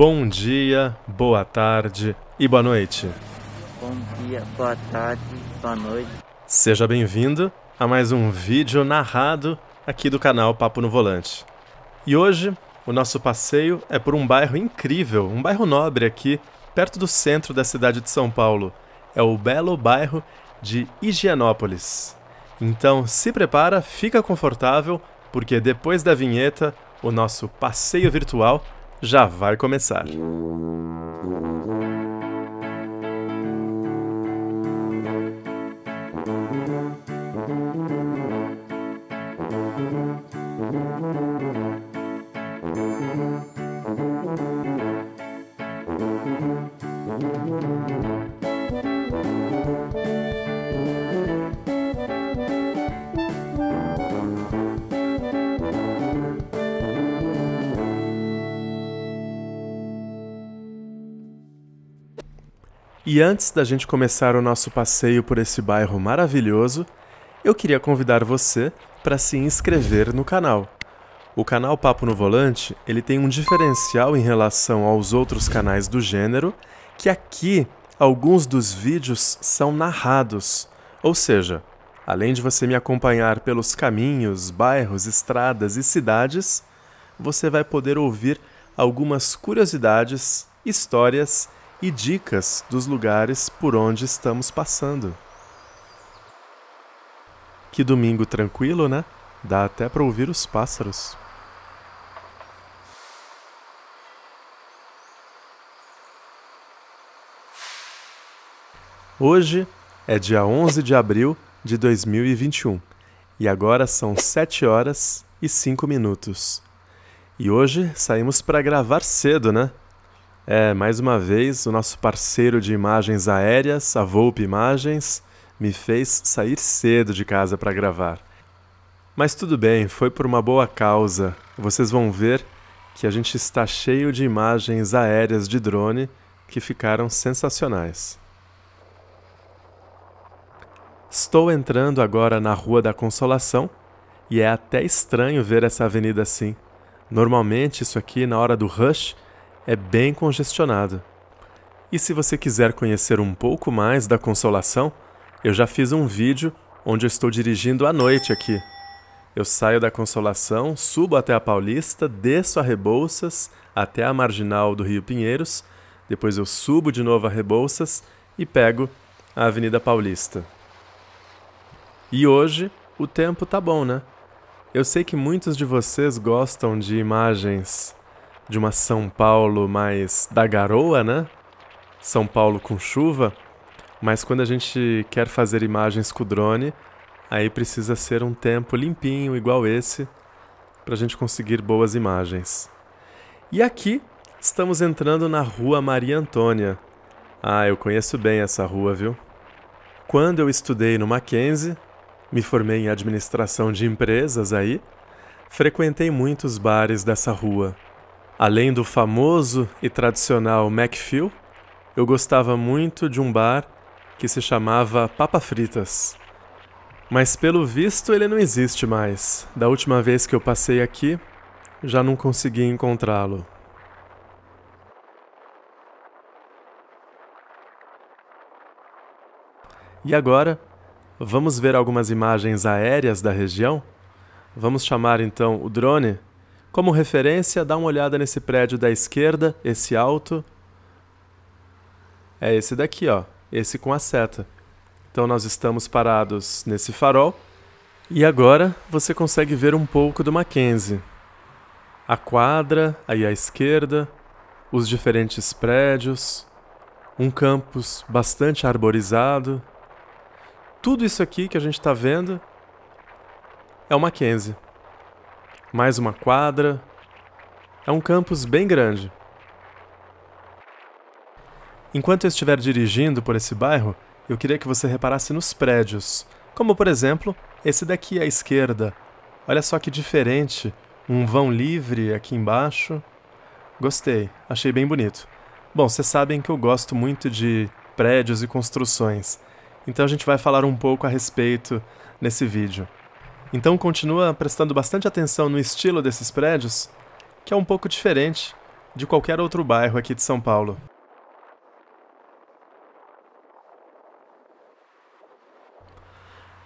Bom dia, boa tarde e boa noite. Bom dia, boa tarde, boa noite. Seja bem-vindo a mais um vídeo narrado aqui do canal Papo no Volante. E hoje o nosso passeio é por um bairro incrível, um bairro nobre aqui, perto do centro da cidade de São Paulo. É o belo bairro de Higienópolis. Então se prepara, fica confortável, porque depois da vinheta, o nosso passeio virtual já vai começar. E antes da gente começar o nosso passeio por esse bairro maravilhoso, eu queria convidar você para se inscrever no canal. O canal Papo no Volante, ele tem um diferencial em relação aos outros canais do gênero, que aqui alguns dos vídeos são narrados, ou seja, além de você me acompanhar pelos caminhos, bairros, estradas e cidades, você vai poder ouvir algumas curiosidades, histórias e dicas dos lugares por onde estamos passando. Que domingo tranquilo, né? Dá até para ouvir os pássaros. Hoje é dia 11 de abril de 2021 e agora são 7 horas e 5 minutos. E hoje saímos para gravar cedo, né? É, mais uma vez, o nosso parceiro de imagens aéreas, a Volpe Imagens, me fez sair cedo de casa para gravar. Mas tudo bem, foi por uma boa causa. Vocês vão ver que a gente está cheio de imagens aéreas de drone que ficaram sensacionais. Estou entrando agora na Rua da Consolação e é até estranho ver essa avenida assim. Normalmente, isso aqui, na hora do rush, é bem congestionado. E se você quiser conhecer um pouco mais da Consolação, eu já fiz um vídeo onde eu estou dirigindo à noite aqui. Eu saio da Consolação, subo até a Paulista, desço a Rebouças, até a marginal do Rio Pinheiros, depois eu subo de novo a Rebouças e pego a Avenida Paulista. E hoje o tempo tá bom, né? Eu sei que muitos de vocês gostam de imagens de uma São Paulo mais da garoa, né? São Paulo com chuva. Mas quando a gente quer fazer imagens com o drone, aí precisa ser um tempo limpinho, igual esse, para a gente conseguir boas imagens. E aqui estamos entrando na Rua Maria Antônia. Ah, eu conheço bem essa rua, viu? Quando eu estudei no Mackenzie, me formei em administração de empresas aí, frequentei muitos bares dessa rua. Além do famoso e tradicional McPhil, eu gostava muito de um bar que se chamava Papa Fritas. Mas pelo visto ele não existe mais. Da última vez que eu passei aqui, já não consegui encontrá-lo. E agora, vamos ver algumas imagens aéreas da região? Vamos chamar então o drone como referência, dá uma olhada nesse prédio da esquerda, esse alto. É esse daqui, ó, esse com a seta. Então nós estamos parados nesse farol e agora você consegue ver um pouco do Mackenzie. A quadra aí à esquerda, os diferentes prédios, um campus bastante arborizado. Tudo isso aqui que a gente está vendo é o Mackenzie mais uma quadra. É um campus bem grande. Enquanto eu estiver dirigindo por esse bairro, eu queria que você reparasse nos prédios, como por exemplo esse daqui à esquerda. Olha só que diferente, um vão livre aqui embaixo. Gostei, achei bem bonito. Bom, vocês sabem que eu gosto muito de prédios e construções, então a gente vai falar um pouco a respeito nesse vídeo. Então continua prestando bastante atenção no estilo desses prédios, que é um pouco diferente de qualquer outro bairro aqui de São Paulo.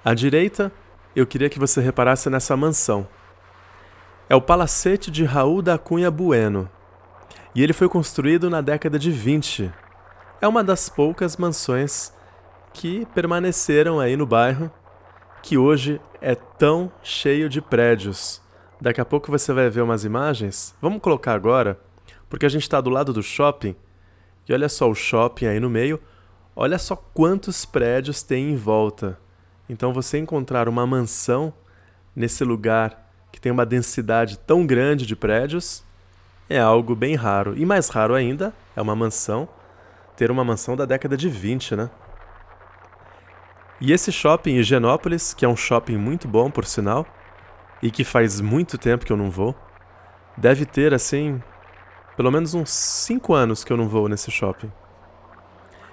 À direita, eu queria que você reparasse nessa mansão. É o Palacete de Raul da Cunha Bueno, e ele foi construído na década de 20. É uma das poucas mansões que permaneceram aí no bairro que hoje é tão cheio de prédios. Daqui a pouco você vai ver umas imagens. Vamos colocar agora, porque a gente está do lado do shopping. E olha só o shopping aí no meio. Olha só quantos prédios tem em volta. Então você encontrar uma mansão nesse lugar que tem uma densidade tão grande de prédios é algo bem raro. E mais raro ainda é uma mansão ter uma mansão da década de 20, né? E esse shopping em Genópolis, que é um shopping muito bom por sinal, e que faz muito tempo que eu não vou, deve ter assim pelo menos uns 5 anos que eu não vou nesse shopping.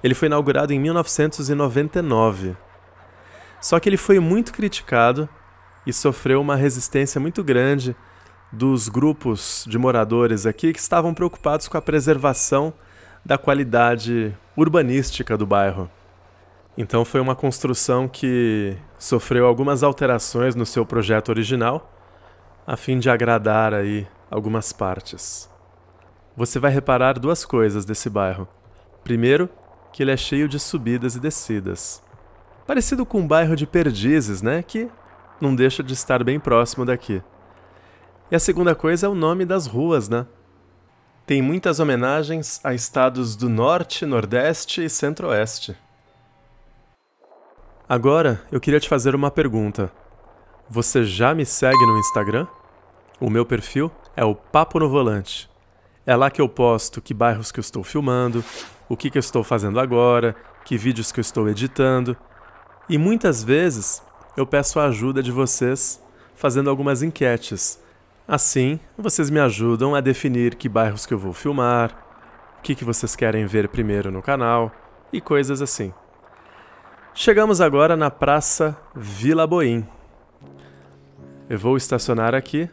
Ele foi inaugurado em 1999. Só que ele foi muito criticado e sofreu uma resistência muito grande dos grupos de moradores aqui que estavam preocupados com a preservação da qualidade urbanística do bairro. Então foi uma construção que sofreu algumas alterações no seu projeto original, a fim de agradar aí algumas partes. Você vai reparar duas coisas desse bairro. Primeiro, que ele é cheio de subidas e descidas. Parecido com um bairro de Perdizes, né, que não deixa de estar bem próximo daqui. E a segunda coisa é o nome das ruas, né? Tem muitas homenagens a estados do Norte, Nordeste e Centro-Oeste. Agora, eu queria te fazer uma pergunta. Você já me segue no Instagram? O meu perfil é o Papo no Volante. É lá que eu posto que bairros que eu estou filmando, o que, que eu estou fazendo agora, que vídeos que eu estou editando. E muitas vezes eu peço a ajuda de vocês fazendo algumas enquetes. Assim, vocês me ajudam a definir que bairros que eu vou filmar, o que, que vocês querem ver primeiro no canal e coisas assim. Chegamos agora na Praça Vila Boim. Eu vou estacionar aqui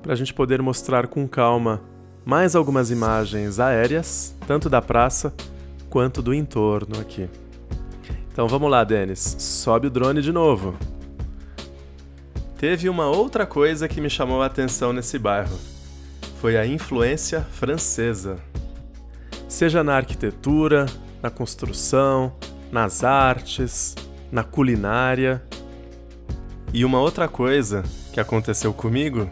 para a gente poder mostrar com calma mais algumas imagens aéreas, tanto da praça quanto do entorno aqui. Então vamos lá, Denis, sobe o drone de novo. Teve uma outra coisa que me chamou a atenção nesse bairro. Foi a influência francesa. Seja na arquitetura, na construção, nas artes, na culinária. E uma outra coisa que aconteceu comigo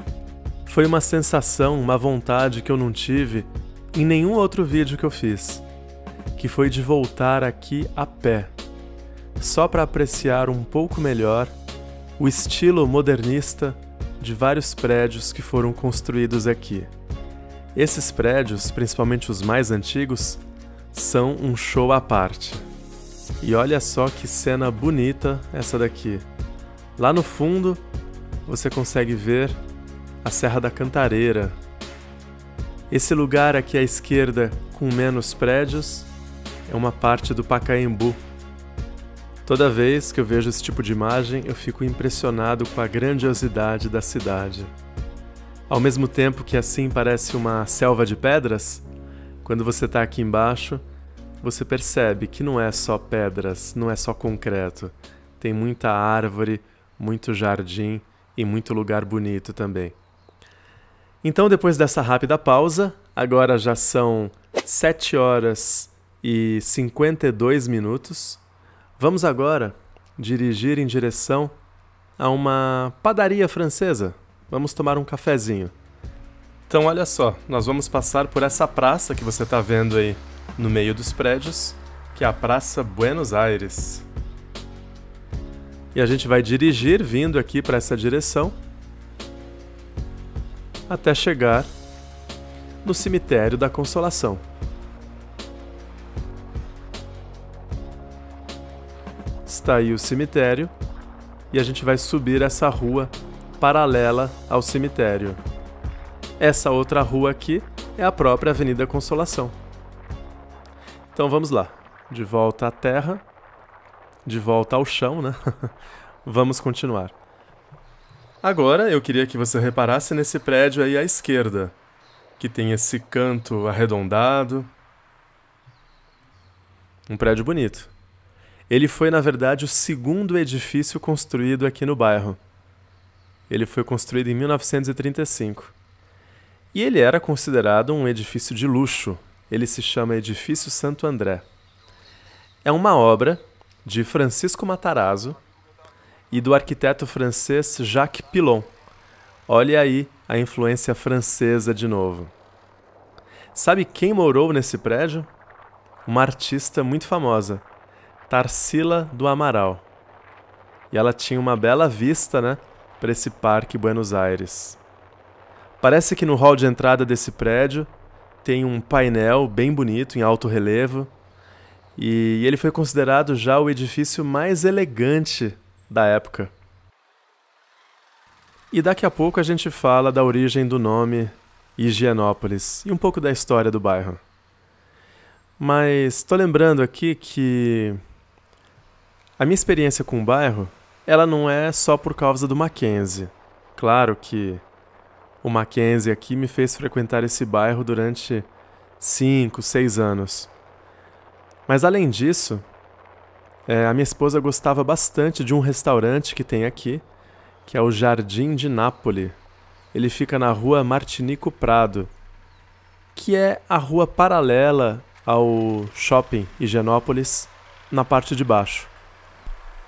foi uma sensação, uma vontade que eu não tive em nenhum outro vídeo que eu fiz, que foi de voltar aqui a pé, só para apreciar um pouco melhor o estilo modernista de vários prédios que foram construídos aqui. Esses prédios, principalmente os mais antigos, são um show à parte. E olha só que cena bonita essa daqui. Lá no fundo, você consegue ver a Serra da Cantareira. Esse lugar aqui à esquerda, com menos prédios, é uma parte do Pacaembu. Toda vez que eu vejo esse tipo de imagem, eu fico impressionado com a grandiosidade da cidade. Ao mesmo tempo que assim parece uma selva de pedras, quando você está aqui embaixo, você percebe que não é só pedras, não é só concreto. Tem muita árvore, muito jardim e muito lugar bonito também. Então, depois dessa rápida pausa, agora já são 7 horas e 52 minutos. Vamos agora dirigir em direção a uma padaria francesa. Vamos tomar um cafezinho. Então, olha só, nós vamos passar por essa praça que você está vendo aí no meio dos prédios, que é a Praça Buenos Aires. E a gente vai dirigir vindo aqui para essa direção até chegar no cemitério da Consolação. Está aí o cemitério e a gente vai subir essa rua paralela ao cemitério. Essa outra rua aqui é a própria Avenida Consolação. Então vamos lá. De volta à terra, de volta ao chão, né? vamos continuar. Agora eu queria que você reparasse nesse prédio aí à esquerda, que tem esse canto arredondado. Um prédio bonito. Ele foi, na verdade, o segundo edifício construído aqui no bairro. Ele foi construído em 1935. E ele era considerado um edifício de luxo, ele se chama Edifício Santo André. É uma obra de Francisco Matarazzo e do arquiteto francês Jacques Pilon. Olha aí a influência francesa de novo. Sabe quem morou nesse prédio? Uma artista muito famosa, Tarsila do Amaral. E ela tinha uma bela vista, né, para esse parque Buenos Aires. Parece que no hall de entrada desse prédio tem um painel bem bonito em alto relevo e ele foi considerado já o edifício mais elegante da época. E daqui a pouco a gente fala da origem do nome Higienópolis e um pouco da história do bairro. Mas estou lembrando aqui que a minha experiência com o bairro, ela não é só por causa do Mackenzie. Claro que o Mackenzie aqui me fez frequentar esse bairro durante cinco, seis anos. Mas além disso, é, a minha esposa gostava bastante de um restaurante que tem aqui, que é o Jardim de Nápoles. Ele fica na rua Martinico Prado, que é a rua paralela ao shopping Higienópolis, na parte de baixo.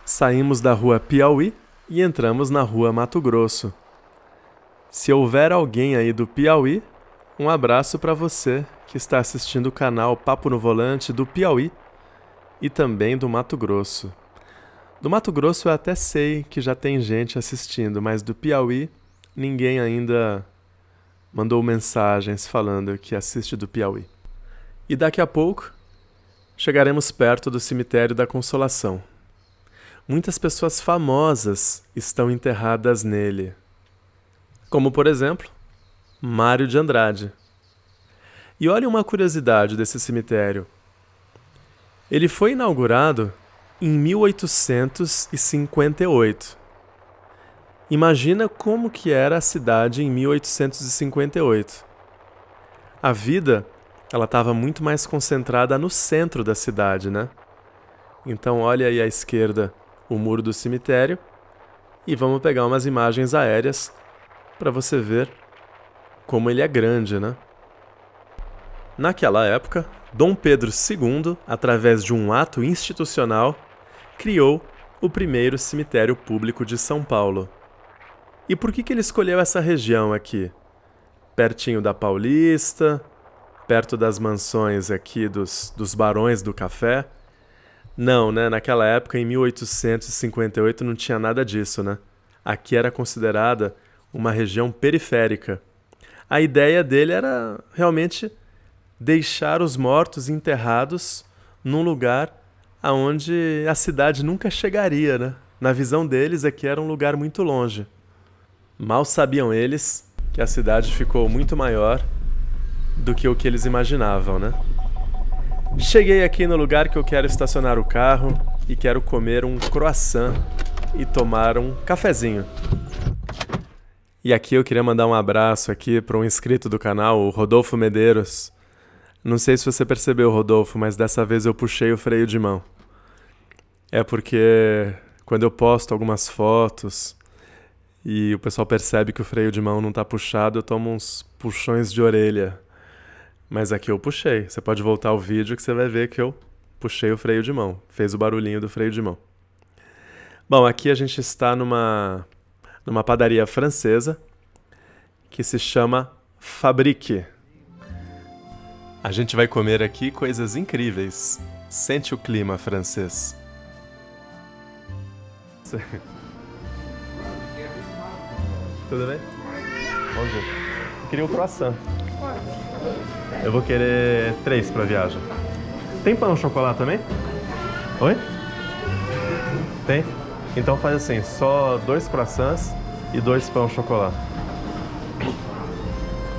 Saímos da rua Piauí e entramos na rua Mato Grosso. Se houver alguém aí do Piauí, um abraço para você que está assistindo o canal Papo no Volante do Piauí e também do Mato Grosso. Do Mato Grosso eu até sei que já tem gente assistindo, mas do Piauí ninguém ainda mandou mensagens falando que assiste do Piauí. E daqui a pouco chegaremos perto do cemitério da Consolação. Muitas pessoas famosas estão enterradas nele como por exemplo, Mário de Andrade. E olha uma curiosidade desse cemitério. Ele foi inaugurado em 1858. Imagina como que era a cidade em 1858. A vida, ela estava muito mais concentrada no centro da cidade, né? Então olha aí à esquerda o muro do cemitério e vamos pegar umas imagens aéreas para você ver como ele é grande, né? Naquela época, Dom Pedro II, através de um ato institucional, criou o primeiro cemitério público de São Paulo. E por que, que ele escolheu essa região aqui? Pertinho da Paulista, perto das mansões aqui dos, dos barões do café? Não, né? Naquela época, em 1858, não tinha nada disso, né? Aqui era considerada uma região periférica. A ideia dele era realmente deixar os mortos enterrados num lugar aonde a cidade nunca chegaria, né? Na visão deles, aqui é era um lugar muito longe. Mal sabiam eles que a cidade ficou muito maior do que o que eles imaginavam, né? Cheguei aqui no lugar que eu quero estacionar o carro e quero comer um croissant e tomar um cafezinho. E aqui eu queria mandar um abraço aqui para um inscrito do canal, o Rodolfo Medeiros. Não sei se você percebeu, Rodolfo, mas dessa vez eu puxei o freio de mão. É porque quando eu posto algumas fotos e o pessoal percebe que o freio de mão não está puxado, eu tomo uns puxões de orelha. Mas aqui eu puxei. Você pode voltar ao vídeo que você vai ver que eu puxei o freio de mão. Fez o barulhinho do freio de mão. Bom, aqui a gente está numa numa padaria francesa que se chama Fabrique. A gente vai comer aqui coisas incríveis. Sente o clima francês. Tudo bem? Bom dia. Eu queria um croissant. Eu vou querer três para viagem. Tem pão chocolate também? Oi? Tem? Então faz assim, só dois croissants e dois pão chocolate.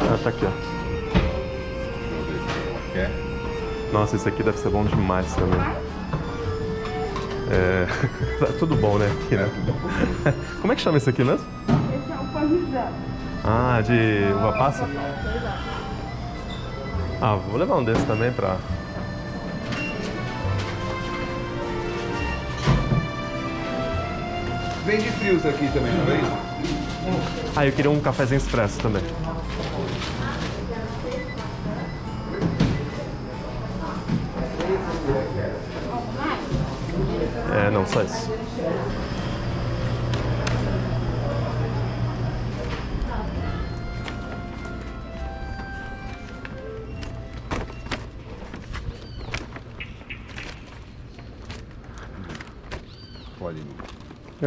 Ah, tá aqui, ó. Nossa, isso aqui deve ser bom demais também. É... tá tudo bom, né? Aqui, né? É Como é que chama isso aqui mesmo? Esse é o parmesão. Ah, de uva passa? Ah, vou levar um desse também pra Vende frios aqui também, tá vendo? Ah, eu queria um cafezinho expresso também. É, não, só isso.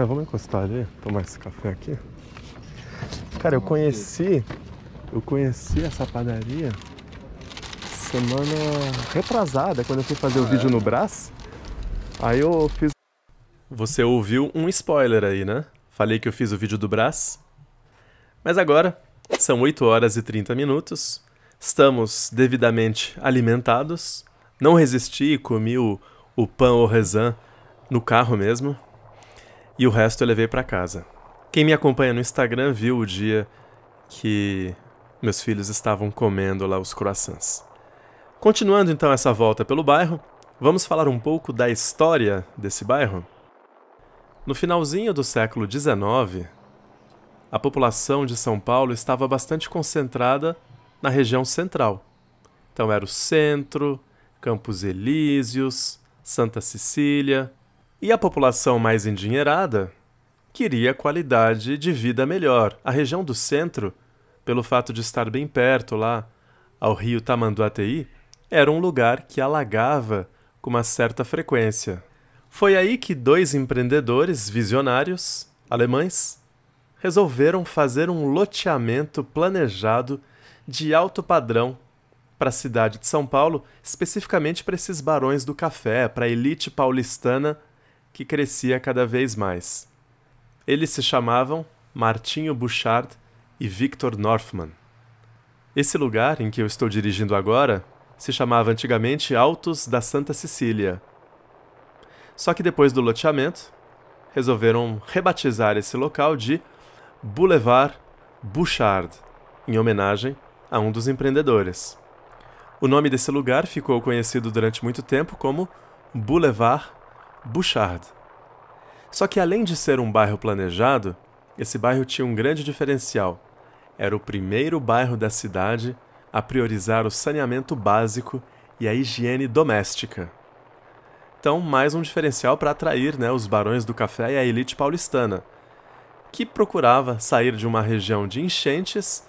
É, vamos encostar ali, tomar esse café aqui. Cara, eu conheci. Eu conheci essa padaria semana retrasada, quando eu fui fazer o ah, vídeo é? no Brás. Aí eu fiz. Você ouviu um spoiler aí, né? Falei que eu fiz o vídeo do Brás. Mas agora, são 8 horas e 30 minutos. Estamos devidamente alimentados. Não resisti e comi o, o pão o rezan no carro mesmo e o resto eu levei para casa. Quem me acompanha no Instagram viu o dia que meus filhos estavam comendo lá os croissants. Continuando então essa volta pelo bairro, vamos falar um pouco da história desse bairro. No finalzinho do século XIX, a população de São Paulo estava bastante concentrada na região central. Então era o centro, Campos Elíseos, Santa Cecília, e a população mais endinheirada queria qualidade de vida melhor. A região do centro, pelo fato de estar bem perto lá ao rio Tamanduateí, era um lugar que alagava com uma certa frequência. Foi aí que dois empreendedores visionários alemães resolveram fazer um loteamento planejado de alto padrão para a cidade de São Paulo, especificamente para esses barões do café, para a elite paulistana que crescia cada vez mais. Eles se chamavam Martinho Bouchard e Victor Northman. Esse lugar em que eu estou dirigindo agora se chamava antigamente Altos da Santa Cecília. Só que depois do loteamento, resolveram rebatizar esse local de Boulevard Bouchard, em homenagem a um dos empreendedores. O nome desse lugar ficou conhecido durante muito tempo como Boulevard Bouchard. Só que além de ser um bairro planejado, esse bairro tinha um grande diferencial. Era o primeiro bairro da cidade a priorizar o saneamento básico e a higiene doméstica. Então, mais um diferencial para atrair né, os barões do café e a elite paulistana, que procurava sair de uma região de enchentes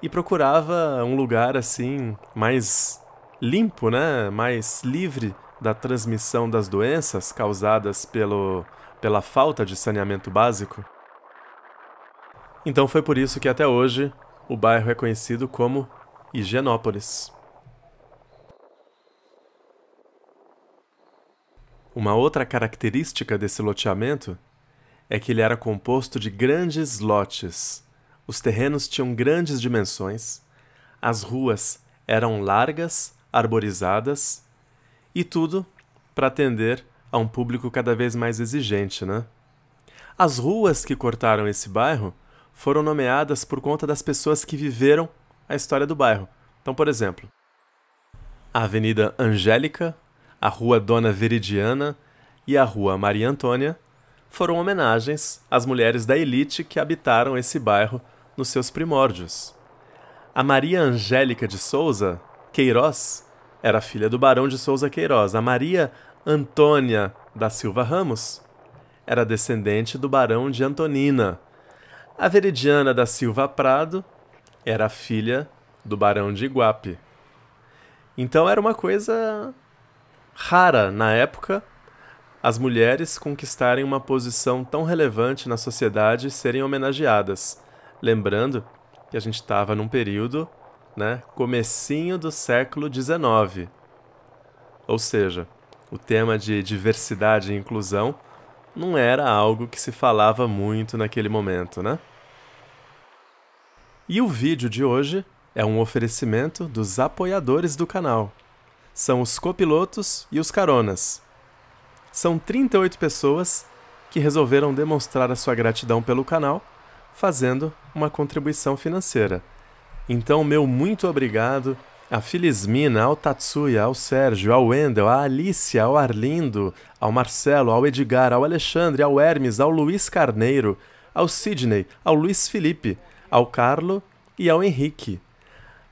e procurava um lugar assim mais limpo, né, mais livre da transmissão das doenças causadas pelo, pela falta de saneamento básico. Então foi por isso que até hoje o bairro é conhecido como Higienópolis. Uma outra característica desse loteamento é que ele era composto de grandes lotes. Os terrenos tinham grandes dimensões, as ruas eram largas, arborizadas e tudo para atender a um público cada vez mais exigente, né? As ruas que cortaram esse bairro foram nomeadas por conta das pessoas que viveram a história do bairro. Então, por exemplo, a Avenida Angélica, a Rua Dona Veridiana e a Rua Maria Antônia foram homenagens às mulheres da elite que habitaram esse bairro nos seus primórdios. A Maria Angélica de Souza Queiroz era filha do barão de Souza Queiroz. A Maria Antônia da Silva Ramos era descendente do barão de Antonina. A Veridiana da Silva Prado era filha do barão de Iguape. Então era uma coisa rara na época as mulheres conquistarem uma posição tão relevante na sociedade e serem homenageadas. Lembrando que a gente estava num período né? Comecinho do século XIX. Ou seja, o tema de diversidade e inclusão não era algo que se falava muito naquele momento, né? E o vídeo de hoje é um oferecimento dos apoiadores do canal. São os copilotos e os caronas. São 38 pessoas que resolveram demonstrar a sua gratidão pelo canal fazendo uma contribuição financeira. Então, meu muito obrigado a Felizmina, ao Tatsuya, ao Sérgio, ao Wendel, à Alicia, ao Arlindo, ao Marcelo, ao Edgar, ao Alexandre, ao Hermes, ao Luiz Carneiro, ao Sidney, ao Luiz Felipe, ao Carlo e ao Henrique.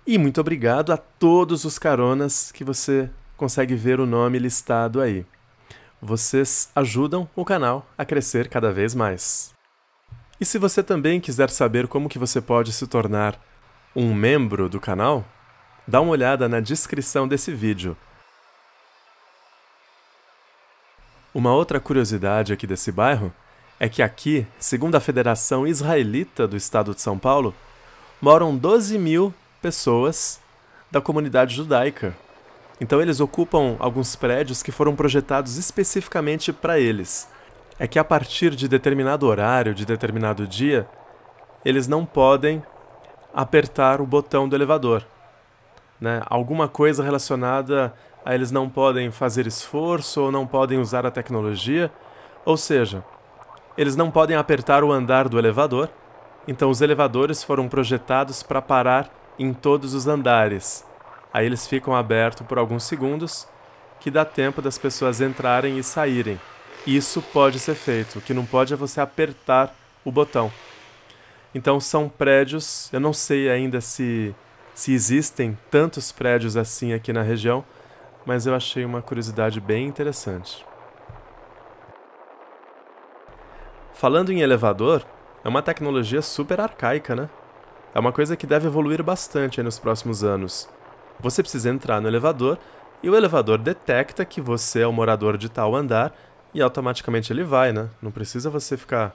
E muito obrigado a todos os caronas que você consegue ver o nome listado aí. Vocês ajudam o canal a crescer cada vez mais. E se você também quiser saber como que você pode se tornar um membro do canal? Dá uma olhada na descrição desse vídeo. Uma outra curiosidade aqui desse bairro é que aqui, segundo a Federação Israelita do Estado de São Paulo, moram 12 mil pessoas da comunidade judaica. Então eles ocupam alguns prédios que foram projetados especificamente para eles. É que a partir de determinado horário, de determinado dia, eles não podem apertar o botão do elevador. Né? Alguma coisa relacionada a eles não podem fazer esforço ou não podem usar a tecnologia. Ou seja, eles não podem apertar o andar do elevador, então os elevadores foram projetados para parar em todos os andares. Aí eles ficam abertos por alguns segundos, que dá tempo das pessoas entrarem e saírem. Isso pode ser feito, o que não pode é você apertar o botão. Então são prédios, eu não sei ainda se, se existem tantos prédios assim aqui na região, mas eu achei uma curiosidade bem interessante. Falando em elevador, é uma tecnologia super arcaica, né? É uma coisa que deve evoluir bastante nos próximos anos. Você precisa entrar no elevador e o elevador detecta que você é o morador de tal andar e automaticamente ele vai, né? Não precisa você ficar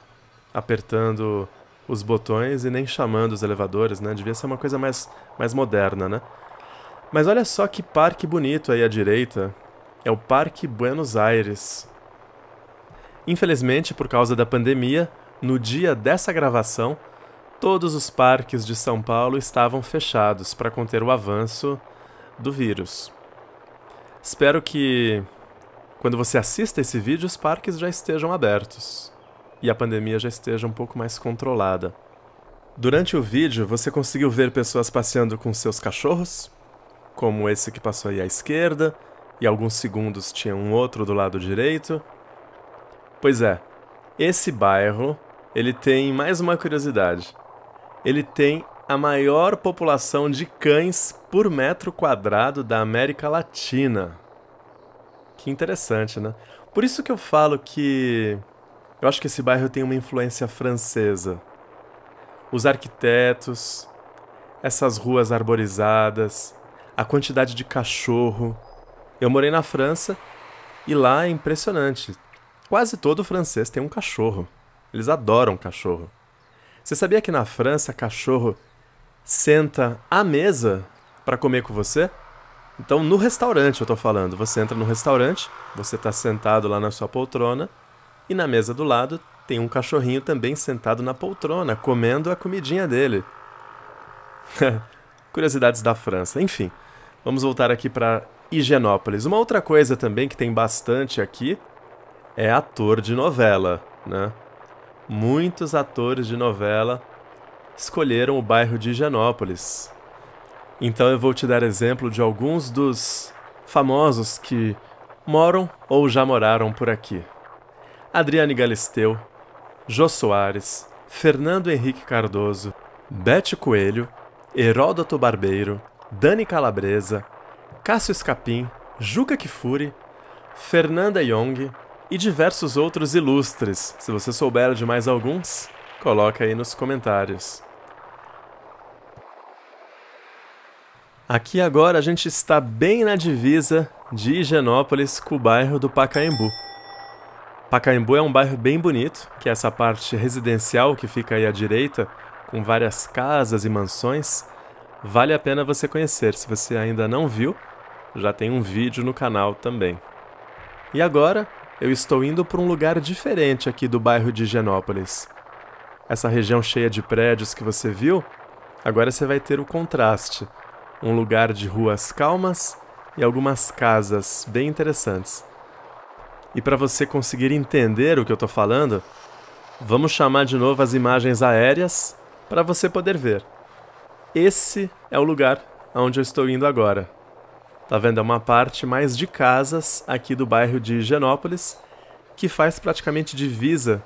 apertando os botões e nem chamando os elevadores, né? Devia ser uma coisa mais, mais moderna, né? Mas olha só que parque bonito aí à direita. É o Parque Buenos Aires. Infelizmente, por causa da pandemia, no dia dessa gravação, todos os parques de São Paulo estavam fechados para conter o avanço do vírus. Espero que, quando você assista esse vídeo, os parques já estejam abertos e a pandemia já esteja um pouco mais controlada. Durante o vídeo, você conseguiu ver pessoas passeando com seus cachorros, como esse que passou aí à esquerda, e alguns segundos tinha um outro do lado direito. Pois é, esse bairro, ele tem mais uma curiosidade. Ele tem a maior população de cães por metro quadrado da América Latina. Que interessante, né? Por isso que eu falo que eu acho que esse bairro tem uma influência francesa. Os arquitetos, essas ruas arborizadas, a quantidade de cachorro. Eu morei na França e lá é impressionante. Quase todo francês tem um cachorro. Eles adoram cachorro. Você sabia que na França cachorro senta à mesa para comer com você? Então, no restaurante, eu tô falando. Você entra no restaurante, você tá sentado lá na sua poltrona e na mesa do lado tem um cachorrinho também sentado na poltrona, comendo a comidinha dele. Curiosidades da França. Enfim, vamos voltar aqui para Higienópolis. Uma outra coisa também que tem bastante aqui é ator de novela, né? Muitos atores de novela escolheram o bairro de Higienópolis. Então eu vou te dar exemplo de alguns dos famosos que moram ou já moraram por aqui. Adriane Galisteu, Jô Soares, Fernando Henrique Cardoso, Bete Coelho, Heródoto Barbeiro, Dani Calabresa, Cássio Escapim, Juca Kifuri, Fernanda Young e diversos outros ilustres. Se você souber de mais alguns, coloca aí nos comentários. Aqui agora a gente está bem na divisa de Higienópolis com o bairro do Pacaembu. Pacaembu é um bairro bem bonito, que é essa parte residencial que fica aí à direita, com várias casas e mansões. Vale a pena você conhecer, se você ainda não viu, já tem um vídeo no canal também. E agora, eu estou indo para um lugar diferente aqui do bairro de Genópolis. Essa região cheia de prédios que você viu, agora você vai ter o contraste. Um lugar de ruas calmas e algumas casas bem interessantes. E para você conseguir entender o que eu estou falando, vamos chamar de novo as imagens aéreas para você poder ver. Esse é o lugar aonde eu estou indo agora. Tá vendo? É uma parte mais de casas aqui do bairro de Higienópolis, que faz praticamente divisa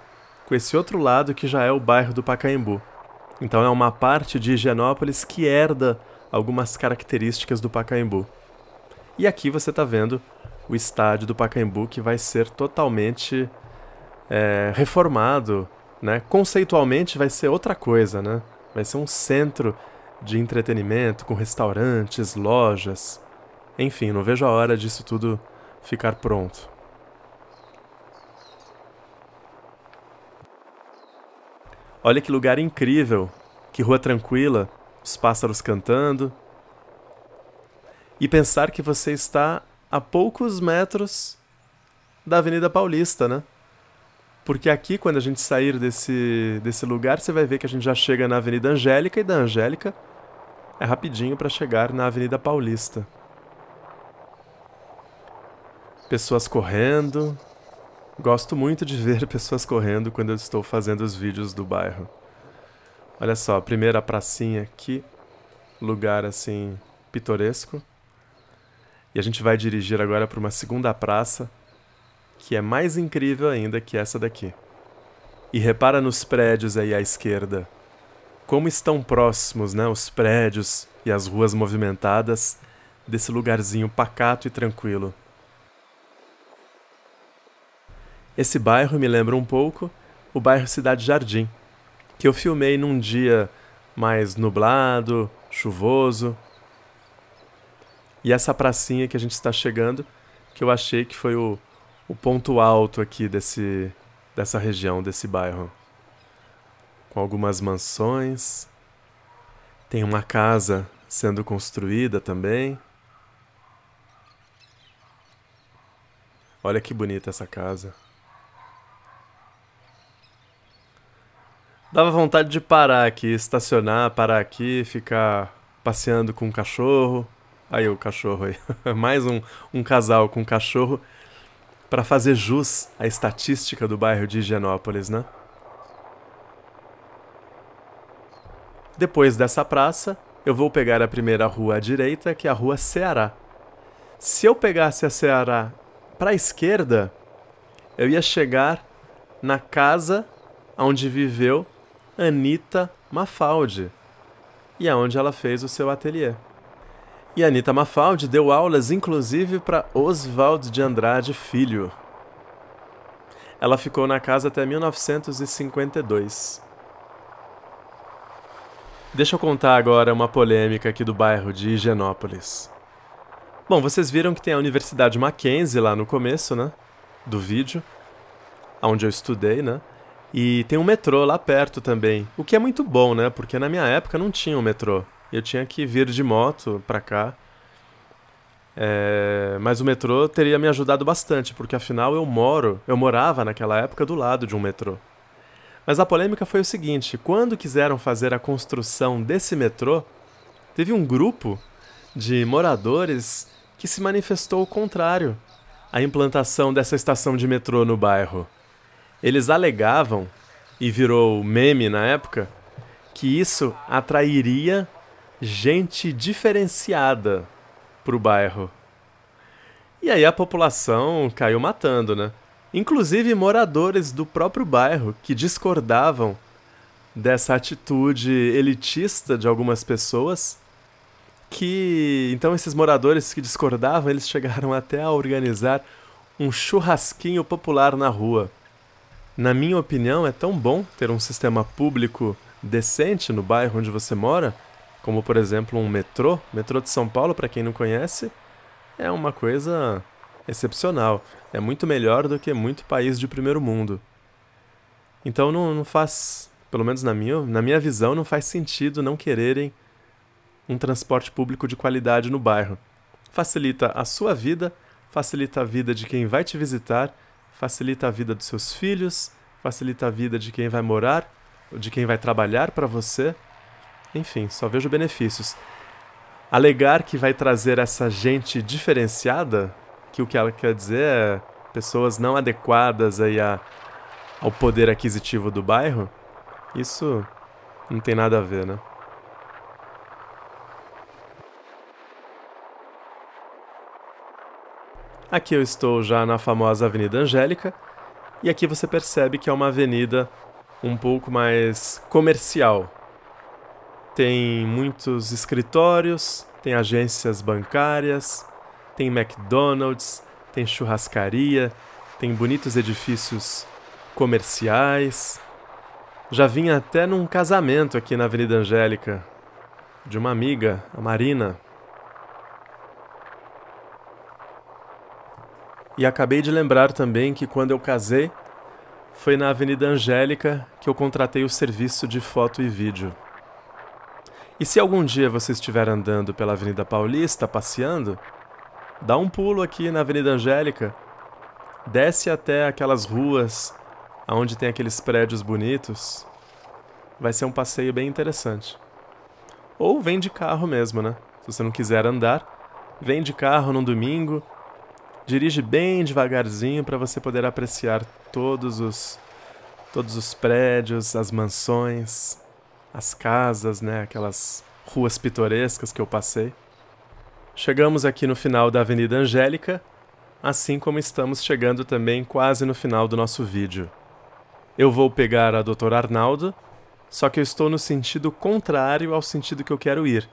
com esse outro lado que já é o bairro do Pacaembu. Então é uma parte de Higienópolis que herda algumas características do Pacaembu. E aqui você está vendo o estádio do Pacaembu que vai ser totalmente é, reformado, né? Conceitualmente vai ser outra coisa, né? Vai ser um centro de entretenimento com restaurantes, lojas. Enfim, não vejo a hora disso tudo ficar pronto. Olha que lugar incrível, que rua tranquila, os pássaros cantando. E pensar que você está a poucos metros da Avenida Paulista, né? Porque aqui, quando a gente sair desse, desse lugar, você vai ver que a gente já chega na Avenida Angélica, e da Angélica é rapidinho para chegar na Avenida Paulista. Pessoas correndo. Gosto muito de ver pessoas correndo quando eu estou fazendo os vídeos do bairro. Olha só, a primeira pracinha aqui. Lugar assim, pitoresco. E a gente vai dirigir agora para uma segunda praça, que é mais incrível ainda que essa daqui. E repara nos prédios aí à esquerda. Como estão próximos, né, os prédios e as ruas movimentadas desse lugarzinho pacato e tranquilo. Esse bairro me lembra um pouco o bairro Cidade Jardim, que eu filmei num dia mais nublado, chuvoso, e essa pracinha que a gente está chegando, que eu achei que foi o, o ponto alto aqui desse, dessa região, desse bairro. Com algumas mansões. Tem uma casa sendo construída também. Olha que bonita essa casa. Dava vontade de parar aqui, estacionar, parar aqui, ficar passeando com o cachorro, Aí o cachorro aí. Mais um, um casal com cachorro para fazer jus à estatística do bairro de Higienópolis, né? Depois dessa praça, eu vou pegar a primeira rua à direita, que é a rua Ceará. Se eu pegasse a Ceará para a esquerda, eu ia chegar na casa onde viveu Anita Mafaldi e aonde ela fez o seu ateliê. E Anita Mafaldi deu aulas inclusive para Oswald de Andrade Filho. Ela ficou na casa até 1952. Deixa eu contar agora uma polêmica aqui do bairro de Higienópolis. Bom, vocês viram que tem a Universidade Mackenzie lá no começo, né? Do vídeo, onde eu estudei, né? E tem um metrô lá perto também, o que é muito bom, né? Porque na minha época não tinha um metrô. Eu tinha que vir de moto para cá. É, mas o metrô teria me ajudado bastante, porque afinal eu moro, eu morava naquela época do lado de um metrô. Mas a polêmica foi o seguinte: quando quiseram fazer a construção desse metrô, teve um grupo de moradores que se manifestou contrário à implantação dessa estação de metrô no bairro. Eles alegavam, e virou meme na época, que isso atrairia gente diferenciada pro bairro. E aí a população caiu matando, né? Inclusive moradores do próprio bairro que discordavam dessa atitude elitista de algumas pessoas, que então esses moradores que discordavam, eles chegaram até a organizar um churrasquinho popular na rua. Na minha opinião, é tão bom ter um sistema público decente no bairro onde você mora, como por exemplo um metrô. Metrô de São Paulo, para quem não conhece, é uma coisa excepcional. É muito melhor do que muito país de primeiro mundo. Então não, não faz, pelo menos na minha, na minha visão, não faz sentido não quererem um transporte público de qualidade no bairro. Facilita a sua vida, facilita a vida de quem vai te visitar, facilita a vida dos seus filhos, facilita a vida de quem vai morar, de quem vai trabalhar para você. Enfim, só vejo benefícios. Alegar que vai trazer essa gente diferenciada, que o que ela quer dizer é pessoas não adequadas aí a, ao poder aquisitivo do bairro, isso não tem nada a ver, né? Aqui eu estou já na famosa Avenida Angélica, e aqui você percebe que é uma avenida um pouco mais comercial, tem muitos escritórios, tem agências bancárias, tem McDonald's, tem churrascaria, tem bonitos edifícios comerciais. Já vim até num casamento aqui na Avenida Angélica, de uma amiga, a Marina. E acabei de lembrar também que quando eu casei, foi na Avenida Angélica que eu contratei o serviço de foto e vídeo. E se algum dia você estiver andando pela Avenida Paulista, passeando, dá um pulo aqui na Avenida Angélica, desce até aquelas ruas onde tem aqueles prédios bonitos. Vai ser um passeio bem interessante. Ou vem de carro mesmo, né? Se você não quiser andar, vem de carro num domingo, dirige bem devagarzinho para você poder apreciar todos os todos os prédios, as mansões, as casas, né, aquelas ruas pitorescas que eu passei. Chegamos aqui no final da Avenida Angélica, assim como estamos chegando também quase no final do nosso vídeo. Eu vou pegar a Dr. Arnaldo, só que eu estou no sentido contrário ao sentido que eu quero ir.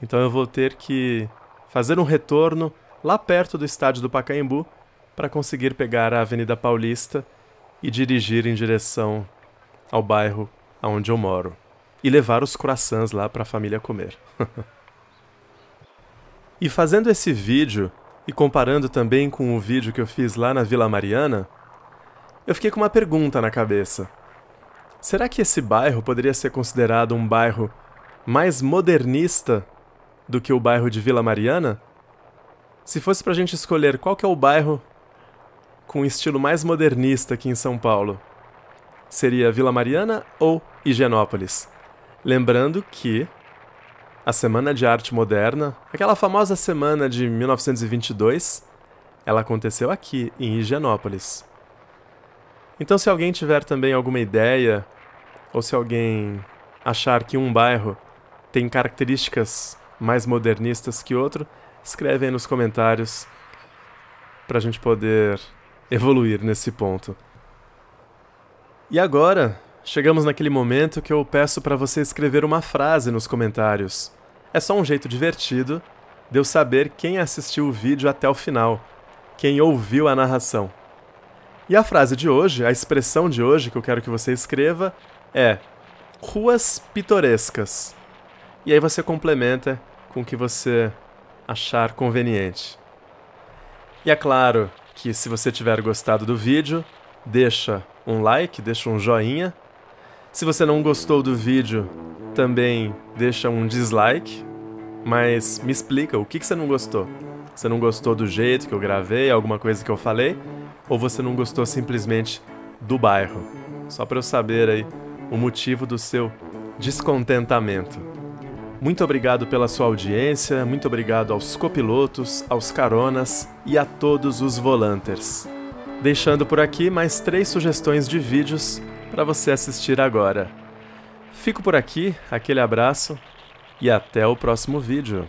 Então eu vou ter que fazer um retorno lá perto do estádio do Pacaembu para conseguir pegar a Avenida Paulista e dirigir em direção ao bairro onde eu moro e levar os croissants lá para a família comer. e fazendo esse vídeo e comparando também com o vídeo que eu fiz lá na Vila Mariana, eu fiquei com uma pergunta na cabeça. Será que esse bairro poderia ser considerado um bairro mais modernista do que o bairro de Vila Mariana? Se fosse para a gente escolher qual que é o bairro com estilo mais modernista aqui em São Paulo, seria Vila Mariana ou Higienópolis? Lembrando que a Semana de Arte Moderna, aquela famosa semana de 1922, ela aconteceu aqui, em Higienópolis. Então, se alguém tiver também alguma ideia, ou se alguém achar que um bairro tem características mais modernistas que outro, escreve aí nos comentários para a gente poder evoluir nesse ponto. E agora, Chegamos naquele momento que eu peço para você escrever uma frase nos comentários. É só um jeito divertido de eu saber quem assistiu o vídeo até o final, quem ouviu a narração. E a frase de hoje, a expressão de hoje que eu quero que você escreva é ruas pitorescas. E aí você complementa com o que você achar conveniente. E é claro que se você tiver gostado do vídeo, deixa um like, deixa um joinha se você não gostou do vídeo, também deixa um dislike, mas me explica o que, que você não gostou. Você não gostou do jeito que eu gravei, alguma coisa que eu falei? Ou você não gostou simplesmente do bairro? Só para eu saber aí o motivo do seu descontentamento. Muito obrigado pela sua audiência, muito obrigado aos copilotos, aos caronas e a todos os volanters. Deixando por aqui mais três sugestões de vídeos para você assistir agora. Fico por aqui, aquele abraço e até o próximo vídeo.